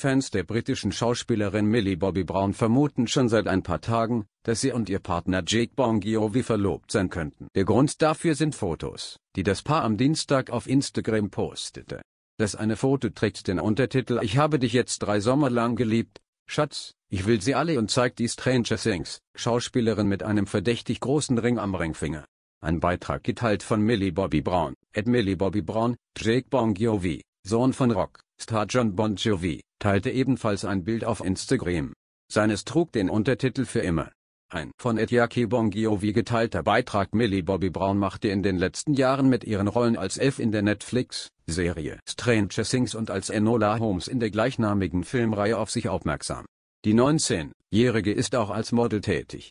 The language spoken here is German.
Fans der britischen Schauspielerin Millie Bobby Brown vermuten schon seit ein paar Tagen, dass sie und ihr Partner Jake Bongiovi verlobt sein könnten. Der Grund dafür sind Fotos, die das Paar am Dienstag auf Instagram postete. Das eine Foto trägt den Untertitel Ich habe dich jetzt drei Sommer lang geliebt, Schatz, ich will sie alle und zeigt die Stranger Things, Schauspielerin mit einem verdächtig großen Ring am Ringfinger. Ein Beitrag geteilt von Millie Bobby Brown, Ed Millie Bobby Brown, Jake Bongiovi, Sohn von Rock, Star John Bon Jovi, teilte ebenfalls ein Bild auf Instagram. Seines trug den Untertitel für immer. Ein von Etiake Bongiovi geteilter Beitrag Millie Bobby Brown machte in den letzten Jahren mit ihren Rollen als F in der Netflix-Serie Stranger Things und als Enola Holmes in der gleichnamigen Filmreihe auf sich aufmerksam. Die 19-Jährige ist auch als Model tätig.